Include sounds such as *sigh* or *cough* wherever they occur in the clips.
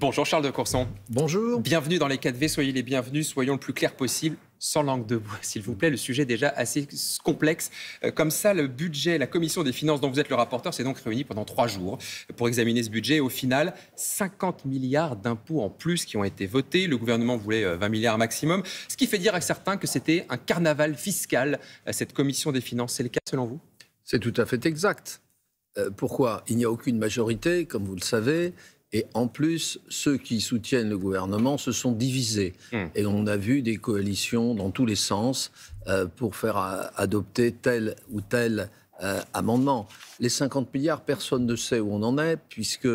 Bonjour Charles de Courson. Bonjour. Bienvenue dans les 4V, soyez les bienvenus, soyons le plus clair possible, sans langue de bois, s'il vous plaît. Le sujet est déjà assez complexe. Euh, comme ça, le budget, la commission des finances dont vous êtes le rapporteur s'est donc réunie pendant trois jours pour examiner ce budget. Au final, 50 milliards d'impôts en plus qui ont été votés. Le gouvernement voulait 20 euh, milliards maximum, ce qui fait dire à certains que c'était un carnaval fiscal, euh, cette commission des finances. C'est le cas selon vous C'est tout à fait exact. pourquoi Il n'y a aucune majorité, comme vous le savez. Et en plus, ceux qui soutiennent le gouvernement se sont divisés. Hmm. Et on a vu des coalitions dans tous les sens euh, pour faire euh, adopter tel ou tel euh, amendement. Les 50 milliards, personne ne sait où on en est, puisque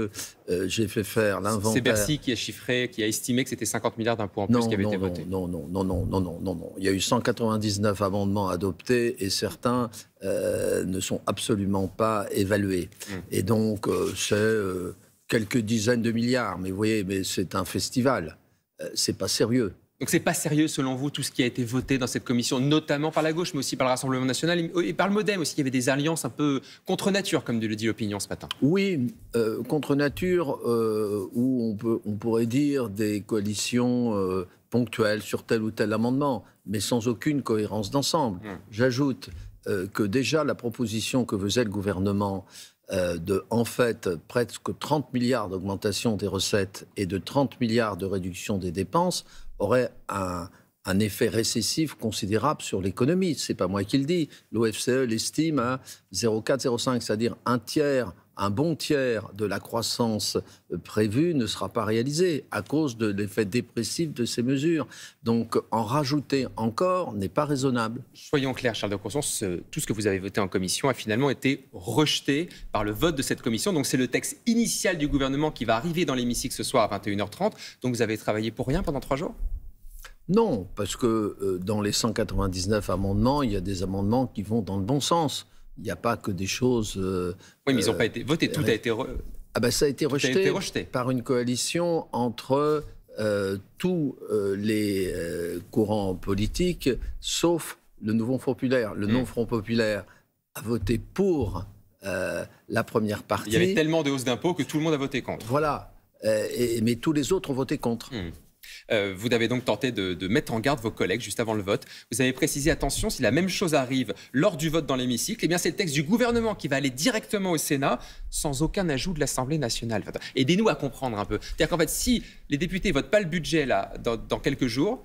j'ai fait faire l'inventaire. C'est Bercy qui a chiffré, qui a estimé que c'était 50 milliards d'impôts en non, plus qui avaient été non, votés. Non, non, non, non, non, non, non, non. Il y a eu 199 amendements adoptés et certains ne sont absolument pas évalués. Hmm. Et donc, c'est quelques dizaines de milliards. Mais vous voyez, mais c'est un festival. Ce euh, c'est pas sérieux. Donc c'est pas sérieux selon vous tout ce qui a été voté dans cette commission, notamment par la gauche, mais aussi par le Rassemblement national et par le MoDem aussi. Il y avait des alliances un peu contre nature, comme le dit l'opinion ce matin. Oui, euh, contre nature, euh, où on, peut, on pourrait dire des coalitions ponctuelles sur tel ou tel amendement, mais sans aucune cohérence d'ensemble. Mmh. J'ajoute que déjà la proposition que faisait le gouvernement euh, de, en fait, presque 30 milliards d'augmentation des recettes et de 30 milliards de réduction des dépenses aurait un, effet récessif considérable sur l'économie. Ce n'est pas moi qui le dis. L'OFCE l'estime à 0,4-0,5, c'est-à-dire un tiers un bon tiers de la croissance euh, prévue ne sera pas réalisée à cause de l'effet dépressif de ces mesures. Donc en rajouter encore n'est pas raisonnable. Soyons clairs, Charles de Courson, euh, tout ce que vous avez voté en commission a finalement été rejeté par le vote de cette commission. Donc c'est le texte initial du gouvernement qui va arriver dans l'hémicycle ce soir à 21h30. Donc vous avez travaillé pour rien pendant trois jours non, parce que euh, dans les 199 amendements, il y a des amendements qui vont dans le bon sens il n'y a pas que des choses. oui, mais ils n'ont euh, pas été votés. Tout a été. Re... Ah ben, ça a été, rejeté, par une coalition entre euh, tous euh, les courants politiques, sauf le Nouveau Front Populaire. Le hmm. Non-Front Populaire a voté pour la première partie. Il y avait tellement de hausses d'impôts que tout le monde a voté contre. Voilà. Et, mais tous les autres ont voté contre. Hmm. Euh, vous avez donc tenté de, mettre en garde vos collègues juste avant le vote. Vous avez précisé, attention, si la même chose arrive lors du vote dans l'hémicycle, eh bien c'est le texte du gouvernement qui va aller directement au Sénat sans aucun ajout de l'Assemblée nationale. Aidez-nous à comprendre un peu. C'est-à-dire qu'en fait, si les députés ne votent pas le budget là dans quelques jours,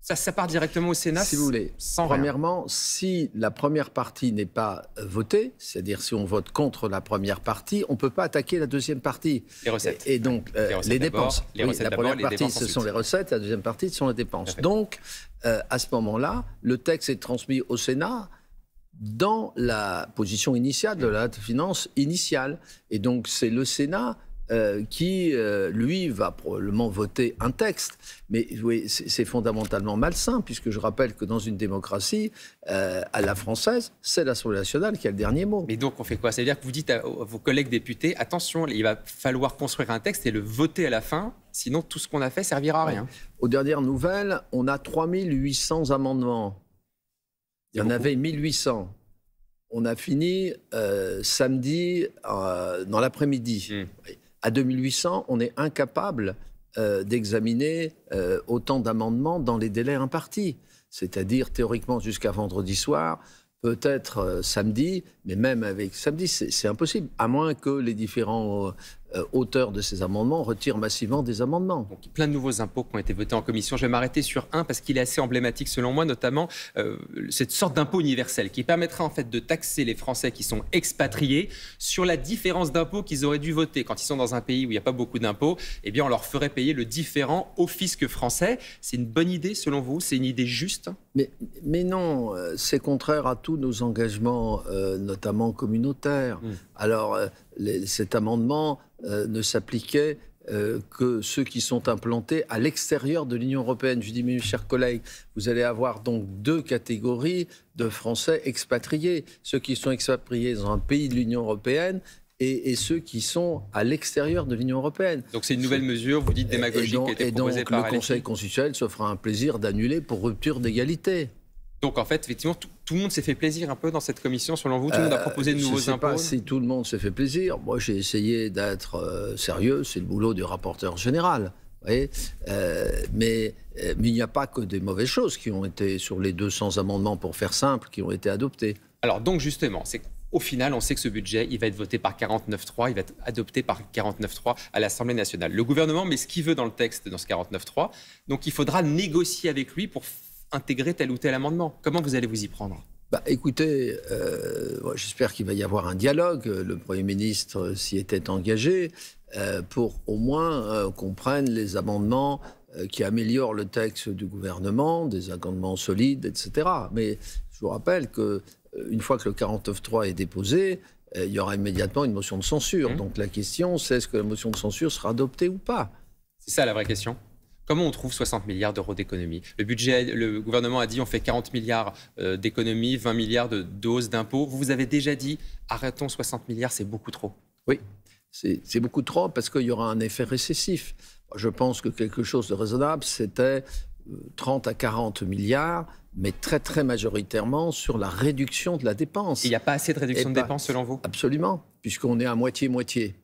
ça part directement au Sénat Si vous voulez. Sans Premièrement, si la première partie n'est pas euh, votée, c'est-à-dire si on vote contre la première partie, on ne peut pas attaquer la deuxième partie. Les recettes. Et, donc, euh, les, dépenses. la première partie, ce sont les recettes, la deuxième partie, ce sont les dépenses. Donc, euh, à ce moment-là, le texte est transmis au Sénat dans la position initiale de la finance initiale. Et donc, c'est le Sénat euh, qui, euh, lui, va probablement voter un texte. Mais c'est fondamentalement malsain, puisque je rappelle que dans une démocratie, euh, à la française, c'est l'Assemblée nationale qui a le dernier mot. Mais donc, on fait quoi C'est-à-dire que vous dites à, vos collègues députés, attention, il va falloir construire un texte et le voter à la fin, sinon tout ce qu'on a fait servira à rien. Aux dernières nouvelles, on a 3800 amendements. Il y en avait 1800 on a fini samedi dans l'après-midi. Hmm. À 2800, on est incapable euh, d'examiner euh, autant d'amendements dans les délais impartis, c'est-à-dire théoriquement jusqu'à vendredi soir, peut-être euh, samedi, mais même avec samedi, c'est impossible, à moins que les différents euh, auteur auteurs de ces amendements retirent massivement des amendements. Donc, plein de nouveaux impôts qui ont été votés en commission. Je vais m'arrêter sur un parce qu'il est assez emblématique selon moi, notamment euh, cette sorte d'impôt universel qui permettra en fait de taxer les Français qui sont expatriés sur la différence d'impôts qu'ils auraient dû voter quand ils sont dans un pays où il n'y a pas beaucoup d'impôts. Eh bien, on leur ferait payer le différent au fisc français. C'est une bonne idée selon vous C'est une idée juste mais, mais non, euh, c'est contraire à tous nos engagements, notamment communautaires. Mmh. Alors, cet amendement euh, ne s'appliquait euh, que ceux qui sont implantés à l'extérieur de l'Union européenne. Je dis, mes chers collègues, vous allez avoir donc deux catégories de Français expatriés. Ceux qui sont expatriés dans un pays de l'Union européenne et, ceux qui sont à l'extérieur de l'Union européenne. Donc c'est une nouvelle mesure, vous dites démagogique, et donc, qui le Conseil constitutionnel se fera un plaisir d'annuler pour rupture d'égalité. Donc en fait, effectivement, tout, tout le monde s'est fait plaisir un peu dans cette commission sur vous, Tout le monde a euh, proposé de nouveaux impôts. Je sais pas si tout le monde s'est fait plaisir. Moi, j'ai essayé d'être euh, sérieux. C'est le boulot du rapporteur général. Euh, mais, il n'y a pas que des mauvaises choses qui ont été sur les 200 amendements, pour faire simple, qui ont été adoptés. Alors donc justement, c'est au final, on sait que ce budget, il va être voté par 49.3, il va être adopté par 49.3 à l'Assemblée nationale. Le gouvernement met ce qu'il veut dans le texte, dans ce 49.3, donc il faudra négocier avec lui pour intégrer tel ou tel amendement. Comment vous allez vous y prendre bah, écoutez, euh, j'espère qu'il va y avoir un dialogue. Le Premier ministre s'y était engagé euh, pour au moins euh, qu'on prenne les amendements qui améliorent le texte du gouvernement, des amendements solides, etc. Mais je vous rappelle que une fois que le 49.3 est déposé, il y aura immédiatement une motion de censure. Mmh. Donc la question, c'est est-ce que la motion de censure sera adoptée ou pas C'est ça la vraie question. Comment on trouve 60 milliards d'euros d'économie Le budget, le gouvernement a dit on fait 40 milliards euh, d'économies, 20 milliards de doses d'impôts. Vous, vous avez déjà dit arrêtons 60 milliards, c'est beaucoup trop. Oui, c'est beaucoup trop parce qu'il y aura un effet récessif. Je pense que quelque chose de raisonnable, c'était 30 euh, à 40 milliards, mais très très majoritairement sur la réduction de la dépense. Il n'y a pas assez de réduction de dépense selon vous Absolument, puisqu'on est à moitié-moitié.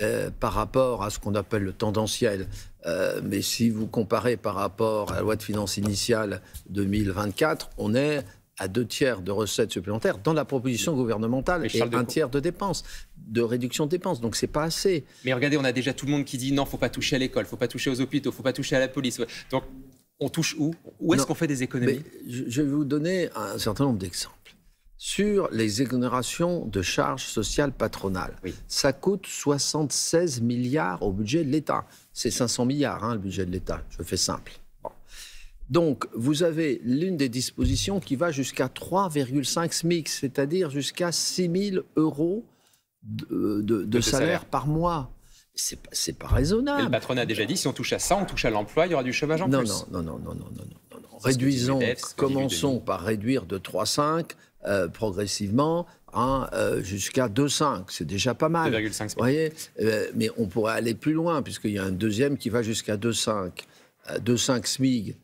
Euh, par rapport à ce qu'on appelle le tendanciel, euh, mais si vous comparez par rapport à la loi de finances initiale 2024, on est à deux tiers de recettes supplémentaires dans la proposition gouvernementale et un tiers de dépenses, de réduction de dépenses. Donc c'est pas assez. Mais regardez, on a déjà tout le monde qui dit non, faut pas toucher à l'école, faut pas toucher aux hôpitaux, faut pas toucher à la police. Donc on touche où Où est-ce qu'on fait des économies je vais vous donner un certain nombre d'exemples sur les exonérations de charges sociales patronales. Ça coûte 76 milliards au budget de l'État. C'est 500 milliards, hein, le budget de l'État, je fais simple. Donc, vous avez l'une des dispositions qui va jusqu'à 3,5 SMIC, c'est-à-dire jusqu'à 6 000 euros de, euh, salaire, par mois. C'est pas, pas raisonnable. le patronat a déjà dit, si on touche à ça, on touche à l'emploi, il y aura du chômage en plus. Non, non, non, non, non, non, non. Réduisons, commençons par réduire de 3,5 euh, progressivement hein, euh, jusqu'à 2,5. C'est déjà pas mal. Euh, mais on pourrait aller plus loin, puisqu'il y a un deuxième qui va jusqu'à 2,5. 2,5 SMIG,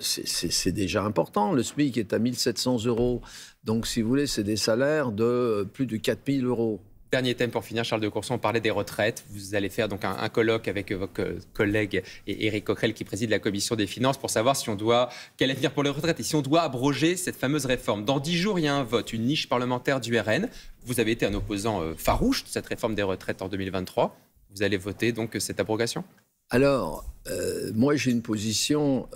c'est déjà important. Le smig est à 1700 euros. Donc, si vous voulez, c'est des salaires de plus de 4000 euros. Dernier thème pour finir, Charles de Courson, on parlait des retraites. Vous allez faire donc un, colloque avec euh, vos collègues et Éric Coquerel qui préside la commission des finances pour savoir si on doit quel avenir pour les retraites et si on doit abroger cette fameuse réforme. Dans dix jours, il y a un vote, une niche parlementaire du RN. Vous avez été un opposant euh, farouche de cette réforme des retraites en 2023. Vous allez voter donc cette abrogation Alors, euh, moi j'ai une position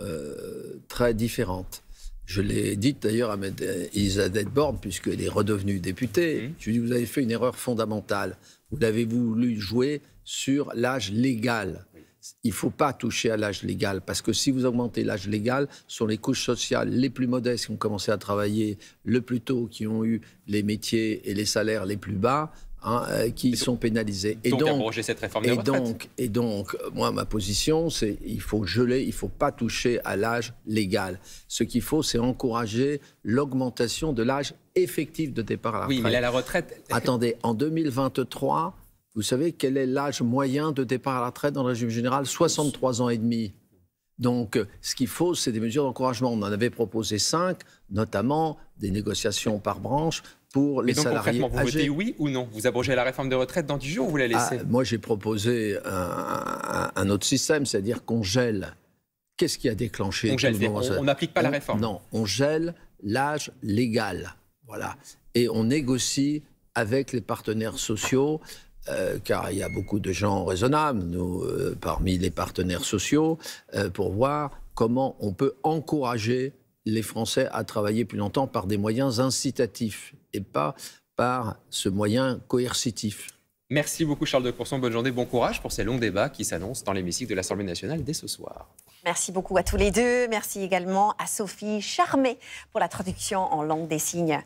très différente. Je l'ai dit d'ailleurs à euh, Elisabeth Borne, puisqu'elle est redevenue députée. Mmh. Je lui ai dit, vous avez fait une erreur fondamentale. Vous avez voulu jouer sur l'âge légal. Il ne faut pas toucher à l'âge légal, parce que si vous augmentez l'âge légal, ce sont les couches sociales les plus modestes qui ont commencé à travailler le plus tôt, qui ont eu les métiers et les salaires les plus bas, Hein, euh, qui sont pénalisés. Et donc, et, donc, et donc, moi, ma position, c'est il faut geler, il ne faut pas toucher à l'âge légal. Ce qu'il faut, c'est encourager l'augmentation de l'âge effectif de départ à la retraite. Oui, mais là, la retraite... *laughs* Attendez, en 2023, vous savez quel est l'âge moyen de départ à la retraite dans le régime général 63 ans et demi. Donc, euh, ce qu'il faut, c'est des mesures d'encouragement. On en avait proposé cinq, notamment des négociations par branche pour les et donc, salariés Concrètement, vous votez oui ou non Vous abrogez la réforme de retraite dans 10 jours ou vous la laissez ah, Moi, j'ai proposé un, autre système, c'est-à-dire qu'on gèle. Qu'est-ce qui a déclenché On gèle, on n'applique pas la réforme. Non, on gèle l'âge légal. Voilà. Et on négocie avec les partenaires sociaux euh, car il y a beaucoup de gens raisonnables nous, euh, parmi les partenaires sociaux, euh, pour voir comment on peut encourager les Français à travailler plus longtemps par des moyens incitatifs et pas par ce moyen coercitif. Merci beaucoup Charles de Courson, bonne journée, bon courage pour ces longs débats qui s'annoncent dans l'hémicycle de l'Assemblée nationale dès ce soir. Merci beaucoup à tous les deux, merci également à Sophie Charmé pour la traduction en langue des signes.